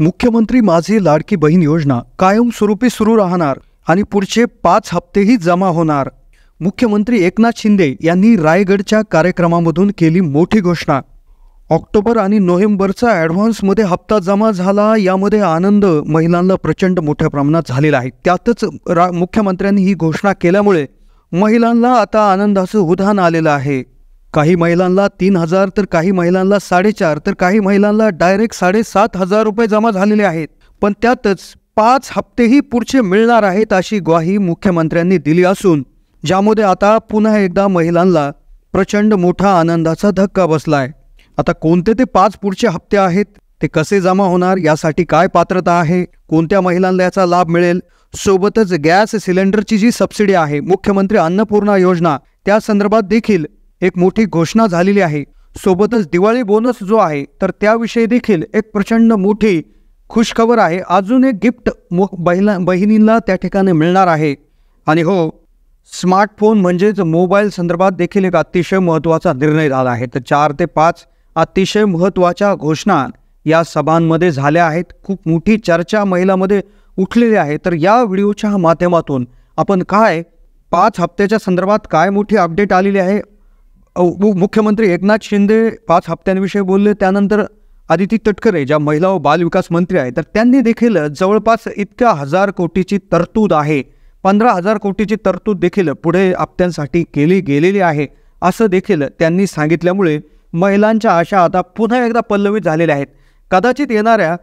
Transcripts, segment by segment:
मुख्यमंत्री माझी लाडकी बहीण योजना कायमस्वरूपी सुरू राहणार आणि पुढचे पाच हप्तेही जमा होणार मुख्यमंत्री एकनाथ शिंदे यांनी रायगडच्या कार्यक्रमामधून केली मोठी घोषणा ऑक्टोबर आणि नोव्हेंबरचा ॲडव्हान्समध्ये हप्ता जमा झाला यामध्ये आनंद महिलांना प्रचंड मोठ्या प्रमाणात झालेला आहे त्यातच रा मुख्यमंत्र्यांनी ही घोषणा केल्यामुळे महिलांना आता आनंदाचं उधाण आलेलं आहे काही महिलांना तीन हजार तर काही महिलांना साडेचार तर काही महिलांना डायरेक्ट साडेसात हजार रुपये जमा झालेले आहेत पण त्यातच पाच हप्तेही पुढचे मिळणार आहेत अशी ग्वाही मुख्यमंत्र्यांनी दिली असून ज्यामध्ये आता पुन्हा एकदा महिलांना प्रचंड मोठा आनंदाचा धक्का बसलाय आता कोणते ते पाच पुढचे हप्ते आहेत ते कसे जमा होणार यासाठी काय पात्रता आहे कोणत्या महिलांना याचा लाभ मिळेल सोबतच गॅस सिलेंडरची जी सबसिडी आहे मुख्यमंत्री अन्नपूर्णा योजना त्या संदर्भात देखील एक मोठी घोषणा झालेली आहे सोबतच दिवाळी बोनस जो आहे तर त्याविषयी देखील एक प्रचंड मोठी खुशखबर आहे अजून एक गिफ्ट मो बहिला बहिणींना त्या ठिकाणी मिळणार आहे आणि हो स्मार्टफोन म्हणजेच मोबाईल संदर्भात देखील एक अतिशय महत्त्वाचा निर्णय झाला आहे तर चार ते पाच अतिशय महत्त्वाच्या घोषणा या सभांमध्ये झाल्या आहेत खूप मोठी चर्चा महिलामध्ये उठलेली आहे तर या व्हिडिओच्या माध्यमातून आपण काय पाच हप्त्याच्या संदर्भात काय मोठी अपडेट आलेली आहे मुख्यमंत्री एकनाथ शिंदे पाच हप्त्यांविषयी बोलले त्यानंतर आदिती तटकरे ज्या महिला व बालविकास मंत्री आहेत तर त्यांनी देखील जवळपास इतक्या हजार कोटीची तरतूद आहे पंधरा हजार कोटीची तरतूद देखील पुढे हप्त्यांसाठी केली गेलेली आहे असं देखील त्यांनी सांगितल्यामुळे महिलांच्या आशा आता पुन्हा एकदा पल्लवित झालेल्या आहेत कदाचित येणाऱ्या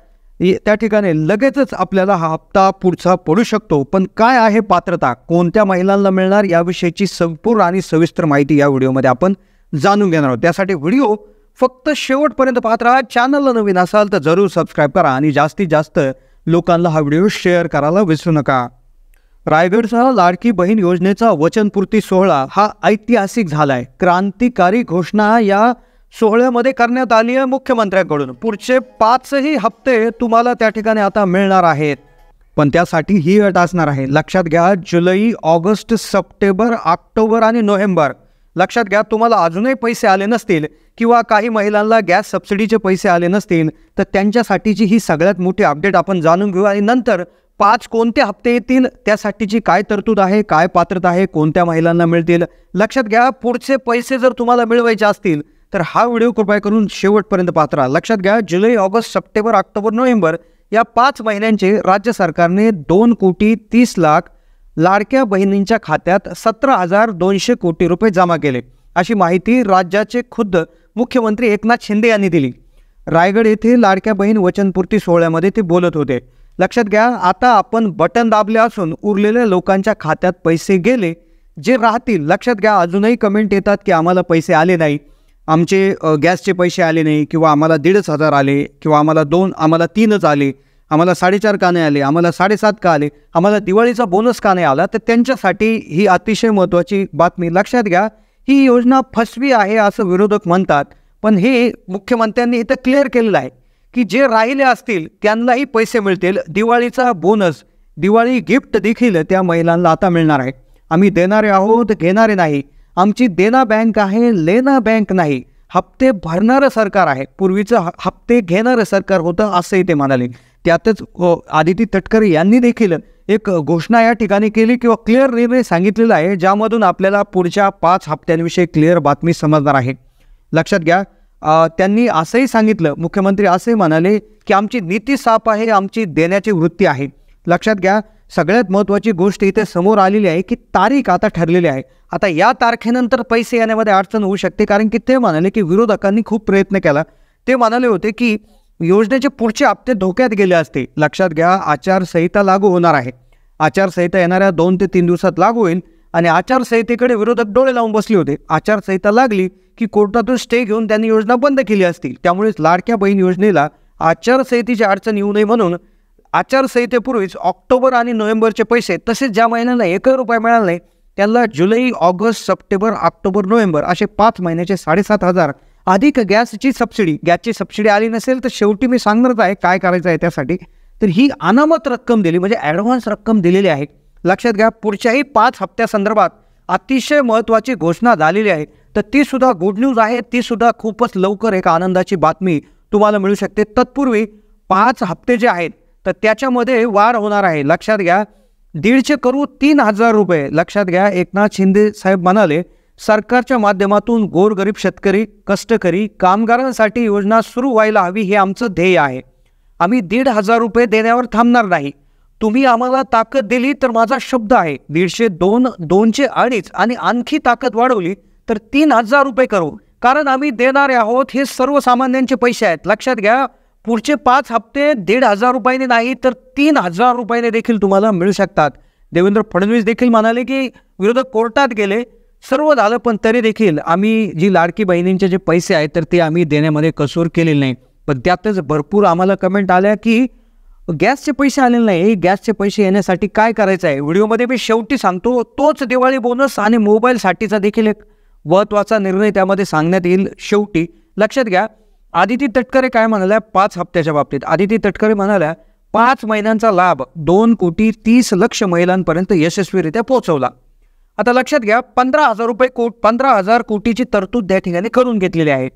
त्या ठिकाणी लगेचच आपल्याला हा हप्ता पुढचा पडू शकतो पण काय आहे पात्रता कोणत्या महिलांना मिळणार याविषयीची संपूर्ण आणि सविस्तर माहिती या व्हिडिओमध्ये आपण जाणून घेणार आहोत त्यासाठी व्हिडिओ फक्त शेवटपर्यंत पाहत राहा चॅनलला नवीन असाल तर जरूर सबस्क्राईब करा आणि जास्तीत जास्त लोकांना हा व्हिडिओ शेअर करायला विसरू नका रायगडचा लाडकी बहीण योजनेचा वचनपूर्ती सोहळा हा ऐतिहासिक झाला आहे क्रांतिकारी घोषणा या सोहळ्यामध्ये करण्यात आली आहे मुख्यमंत्र्यांकडून पुढचे पाचही हप्ते तुम्हाला त्या ठिकाणी आता मिळणार आहेत पण त्यासाठी ही अट असणार आहे लक्षात घ्या जुलै ऑगस्ट सप्टेंबर ऑक्टोबर आणि नोव्हेंबर लक्षात घ्या तुम्हाला अजूनही पैसे आले नसतील किंवा काही महिलांना गॅस सबसिडीचे पैसे आले नसतील तर त्यांच्यासाठीची ही सगळ्यात मोठी अपडेट आपण जाणून घेऊ आणि नंतर पाच कोणते हप्ते येतील त्यासाठीची काय तरतूद आहे काय पात्रता आहे कोणत्या महिलांना मिळतील लक्षात घ्या पुढचे पैसे जर तुम्हाला मिळवायचे असतील तर हा व्हिडिओ कृपया करून शेवटपर्यंत पात्रा लक्षात घ्या जुलै ऑगस्ट सप्टेंबर ऑक्टोबर नोव्हेंबर या पाच महिन्यांचे राज्य सरकारने दोन कोटी तीस लाख लाडक्या बहिणींच्या खात्यात सतरा हजार दोनशे कोटी रुपये जमा केले अशी माहिती राज्याचे खुद्द मुख्यमंत्री एकनाथ शिंदे यांनी दिली रायगड येथे लाडक्या बहीण वचनपूर्ती सोहळ्यामध्ये ते बोलत होते लक्षात घ्या आता आपण बटन दाबले असून उरलेल्या लोकांच्या खात्यात पैसे गेले जे राहतील लक्षात घ्या अजूनही कमेंट येतात की आम्हाला पैसे आले नाही आमचे गॅसचे पैसे आले नाही किंवा आम्हाला दीडच हजार आले किंवा आम्हाला दोन आम्हाला तीनच आले आम्हाला साडेचार का नाही आले आम्हाला साडेसात का आले आम्हाला दिवाळीचा बोनस का नाही आला तर त्यांच्यासाठी ही अतिशय महत्त्वाची बातमी लक्षात घ्या ही योजना फसवी आहे असं विरोधक म्हणतात पण हे मुख्यमंत्र्यांनी इथं क्लिअर केलेलं आहे की जे राहिले असतील त्यांनाही पैसे मिळतील दिवाळीचा बोनस दिवाळी गिफ्ट देखील त्या महिलांना आता मिळणार आहे आम्ही देणारे आहोत घेणारे नाही आमची देना बँक आहे लेना बँक नाही हप्ते भरणारं सरकार आहे पूर्वीचं हप्ते घेणारं सरकार होतं असंही ते म्हणाले त्यातच आदिती तटकरे यांनी देखील एक घोषणा या ठिकाणी केली किंवा क्लिअर निर्णय सांगितलेला आहे ज्यामधून आपल्याला पुढच्या पाच हप्त्यांविषयी क्लिअर बातमी समजणार आहे लक्षात घ्या त्यांनी असंही सांगितलं मुख्यमंत्री असंही म्हणाले की आमची नीती साप आहे आमची देण्याची वृत्ती आहे लक्षात घ्या सगळ्यात महत्त्वाची गोष्ट इथे समोर आलेली आहे की तारीख आता ठरलेली आहे आता या तारखेनंतर पैसे येण्यामध्ये अडचण होऊ शकते कारण की ते म्हणाले की विरोधकांनी खूप प्रयत्न केला ते म्हणाले होते की योजनेचे पुढचे हप्ते धोक्यात गेले असते लक्षात घ्या आचारसंहिता लागू होणार आहे आचारसंहिता येणाऱ्या दोन ते तीन दिवसात लागू होईल आणि आचारसंहितेकडे विरोधक डोळे लावून बसले होते आचारसंहिता लागली की कोर्टातून स्टे घेऊन त्यांनी योजना बंद केली असतील त्यामुळेच लाडक्या बहीण योजनेला आचारसंहितेची अडचण येऊ नये म्हणून आचारसंहितेपूर्वीच ऑक्टोबर आणि नोव्हेंबरचे पैसे तसेच ज्या महिन्यांना एकही रुपये मिळाले नाही त्यांना जुलै ऑगस्ट सप्टेंबर ऑक्टोबर नोव्हेंबर असे पाच महिन्याचे साडेसात हजार अधिक गॅसची सबसिडी गॅसची सबसिडी आली नसेल तर शेवटी मी सांगणारच आहे काय करायचं आहे त्यासाठी तर ही अनामत रक्कम दिली म्हणजे ॲडव्हान्स रक्कम दिलेली आहे लक्षात घ्या पुढच्याही पाच हप्त्यासंदर्भात अतिशय महत्त्वाची घोषणा झालेली आहे तर तीसुद्धा गुड न्यूज आहे तीसुद्धा खूपच लवकर एक आनंदाची बातमी तुम्हाला मिळू शकते तत्पूर्वी पाच हप्ते जे आहेत तर त्याच्यामध्ये वार होणार आहे लक्षात घ्या दीडशे करू तीन हजार रुपये लक्षात घ्या एकनाथ शिंदे साहेब म्हणाले सरकारच्या माध्यमातून गोरगरीब शेतकरी कष्टकरी कामगारांसाठी योजना सुरू व्हायला हवी हे आमचं ध्येय आहे आम्ही दीड हजार रुपये देण्यावर थांबणार नाही तुम्ही आम्हाला ताकद दिली तर माझा शब्द आहे दीडशे दोन दोनशे अडीच आणि आणखी ताकद वाढवली तर तीन हजार रुपये करू कारण आम्ही देणारे आहोत हे सर्वसामान्यांचे पैसे आहेत लक्षात घ्या पुढचे पाच हप्ते दीड हजार रुपयाने नाही तर तीन हजार रुपयाने देखील तुम्हाला मिळू शकतात देवेंद्र फडणवीस देखील म्हणाले की विरोधक कोर्टात गेले सर्व झालं पण तरी देखील आम्ही जी लाडकी बहिणींचे जे पैसे आहेत तर ते आम्ही देण्यामध्ये कसूर केलेले नाही पण त्यातच भरपूर आम्हाला कमेंट आल्या की गॅसचे पैसे आलेले नाही गॅसचे पैसे येण्यासाठी काय करायचं आहे व्हिडिओमध्ये मी शेवटी सांगतो तोच दिवाळी बोनस आणि मोबाईलसाठीचा देखील एक महत्त्वाचा निर्णय त्यामध्ये सांगण्यात येईल शेवटी लक्षात घ्या आदिती तटकरे काय म्हणाल्या पाच हप्त्याच्या बाबतीत आदिती तटकरे म्हणाल्या पाच महिन्यांचा लाभ दोन कोटी तीस लक्ष महिलांपर्यंत यशस्वीरित्या पोहोचवला आता लक्षात घ्या पंधरा हजार रुपये कोट पंधरा हजार कोटीची तरतूद त्या ठिकाणी करून घेतलेली आहे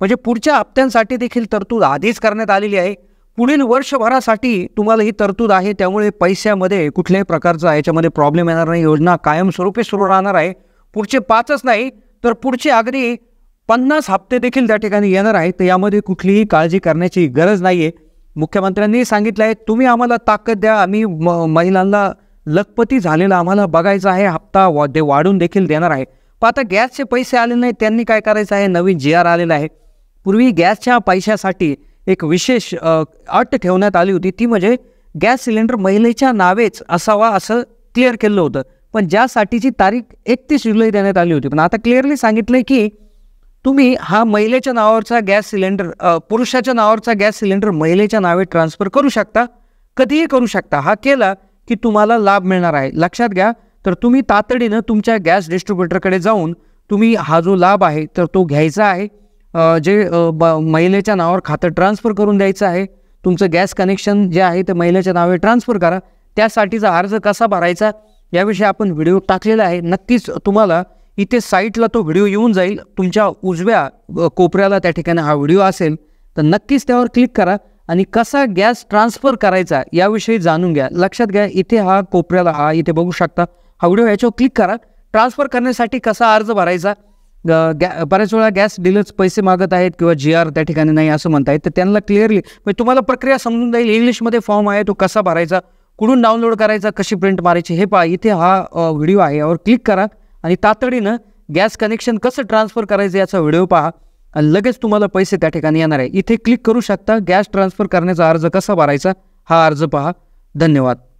म्हणजे पुढच्या हप्त्यांसाठी देखील तरतूद आधीच करण्यात आलेली आहे पुढील वर्षभरासाठी तुम्हाला ही तरतूद आहे त्यामुळे पैशामध्ये कुठल्याही प्रकारचा याच्यामध्ये प्रॉब्लेम येणार नाही योजना कायमस्वरूपी सुरू राहणार आहे पुढचे पाचच नाही तर पुढचे अगदी पन्नास हप्ते देखील त्या ठिकाणी येणार आहेत तर यामध्ये कुठलीही काळजी करण्याची गरज नाही आहे मुख्यमंत्र्यांनी सांगितलं आहे तुम्ही आम्हाला ताकद द्या आम्ही म महिलांना लखपती झालेला आम्हाला बघायचं आहे हप्ता वा दे वाढून देखील देणार आहे पण आता गॅसचे पैसे आले नाही त्यांनी काय करायचं आहे नवीन जी आर आलेला आहे पूर्वी गॅसच्या पैशासाठी एक विशेष अट ठेवण्यात आली होती ती म्हणजे गॅस सिलेंडर महिलेच्या नावेच असावा असं क्लिअर केलं होतं पण ज्यासाठीची तारीख एकतीस जुलै देण्यात आली होती पण आता क्लिअरली सांगितलं की तुम्ही हा महिलेच्या नावावरचा गॅस सिलेंडर पुरुषाच्या नावावरचा गॅस सिलेंडर महिलेच्या नावे ट्रान्सफर करू शकता कधीही करू शकता हा केला की तुम्हाला लाभ मिळणार आहे लक्षात घ्या तर तुम्ही तातडीनं तुमच्या गॅस डिस्ट्रीब्युटरकडे जाऊन तुम्ही हा जो लाभ आहे तर तो घ्यायचा आहे जे महिलेच्या नावावर खातं ट्रान्सफर करून द्यायचं आहे तुमचं गॅस कनेक्शन जे आहे ते महिलेच्या नावे ट्रान्सफर करा त्यासाठीचा अर्ज कसा भरायचा याविषयी आपण व्हिडिओ टाकलेला आहे नक्कीच तुम्हाला इथे साईटला तो व्हिडिओ येऊन जाईल तुमच्या उजव्या कोपऱ्याला त्या ठिकाणी हा व्हिडिओ असेल तर नक्कीच त्यावर क्लिक करा आणि कसा गॅस ट्रान्सफर करायचा याविषयी जाणून घ्या लक्षात घ्या इथे हा कोपऱ्याला हा इथे बघू शकता हा व्हिडिओ याच्यावर क्लिक करा ट्रान्सफर करण्यासाठी कसा अर्ज भरायचा गॅ बऱ्याच वेळा गॅस डिलर्स पैसे मागत आहेत किंवा जी आर त्या ठिकाणी नाही असं म्हणत आहेत तर त्यांना क्लिअरली म्हणजे तुम्हाला प्रक्रिया समजून जाईल इंग्लिशमध्ये फॉर्म आहे तो कसा भरायचा कुठून डाउनलोड करायचा कशी प्रिंट मारायची हे पहा इथे हा व्हिडिओ आहे यावर क्लिक करा आणि तातडीनं गॅस कनेक्शन कसं ट्रान्सफर करायचं याचा व्हिडिओ पहा आणि लगेच तुम्हाला पैसे त्या ठिकाणी येणार आहे इथे क्लिक करू शकता गॅस ट्रान्सफर करण्याचा अर्ज कसा भरायचा हा अर्ज पहा धन्यवाद